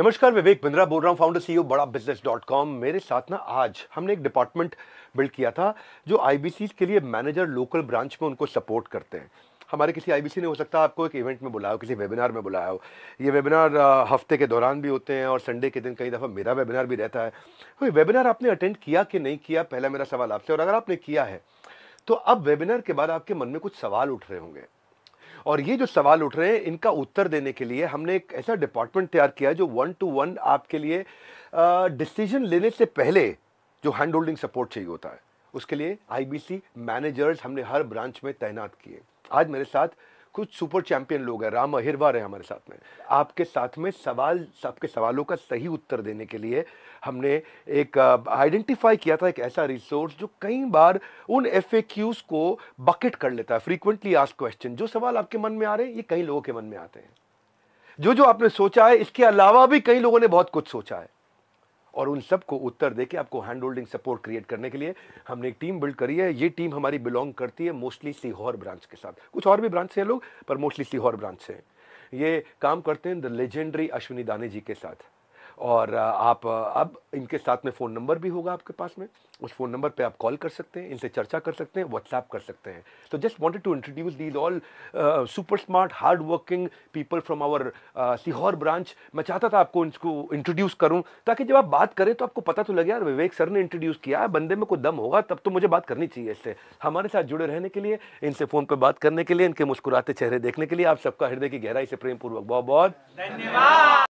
नमस्कार विवेक बिंद्रा बोल रहा हूँ founder CEO Bada business dot com मेरे साथ ना आज हमने एक डिपार्टमेंट बिल्ड किया था जो आई के लिए मैनेजर लोकल ब्रांच में उनको सपोर्ट करते हैं हमारे किसी आईबीसी ने हो सकता है आपको एक इवेंट में बुलाया हो किसी वेबिनार में बुलाया हो ये वेबिनार हफ्ते के दौरान भी होते हैं और संडे के दिन कई दफ़ा मेरा वेबिनार भी रहता है तो वेबिनार आपने अटेंड किया कि नहीं किया पहला मेरा सवाल आपसे और अगर आपने किया है तो अब वेबिनार के बाद आपके मन में कुछ सवाल उठ रहे होंगे और ये जो सवाल उठ रहे हैं इनका उत्तर देने के लिए हमने एक ऐसा डिपार्टमेंट तैयार किया जो वन टू वन आपके लिए डिसीजन लेने से पहले जो हैंड होल्डिंग सपोर्ट चाहिए होता है उसके लिए आईबीसी मैनेजर्स हमने हर ब्रांच में तैनात किए आज मेरे साथ कुछ सुपर चैंपियन लोग हैं राम अहिरवार है हमारे साथ में आपके साथ में सवाल आपके सवालों का सही उत्तर देने के लिए हमने एक आइडेंटिफाई किया था एक ऐसा रिसोर्स जो कई बार उन एफ को बकेट कर लेता है फ्रीक्वेंटली आस्क क्वेश्चन जो सवाल आपके मन में आ रहे हैं ये कई लोगों के मन में आते हैं जो जो आपने सोचा है इसके अलावा भी कई लोगों ने बहुत कुछ सोचा है और उन सबको उत्तर दे के आपको हैंड होल्डिंग सपोर्ट क्रिएट करने के लिए हमने एक टीम बिल्ड करी है ये टीम हमारी बिलोंग करती है मोस्टली सीहोर ब्रांच के साथ कुछ और भी ब्रांच से हैं लोग पर मोस्टली सीहोर ब्रांच से हैं ये काम करते हैं द लेजेंडरी अश्विनी दाने जी के साथ और आप अब इनके साथ में फ़ोन नंबर भी होगा आपके पास में उस फ़ोन नंबर पे आप कॉल कर सकते हैं इनसे चर्चा कर सकते हैं व्हाट्सएप कर सकते हैं तो just wanted to introduce these all super smart hard working people from our Sehore branch मैं चाहता था आपको इनको इंट्रोड्यूस करूँ ताकि जब आप बात करें तो आपको पता तो लगे यार विवेक सर ने इंट्रोड्यूस किया है बंदे में कोई दम होगा तब तो मुझे बात करनी चाहिए इससे हमारे साथ जुड़े रहने के लिए इनसे फ़ोन पर बात करने के लिए इनके मुस्कुराते चेहरे देखने के लिए आप सबका हृदय की गहराई से प्रेमपूर्वक बहुत बहुत धन्यवाद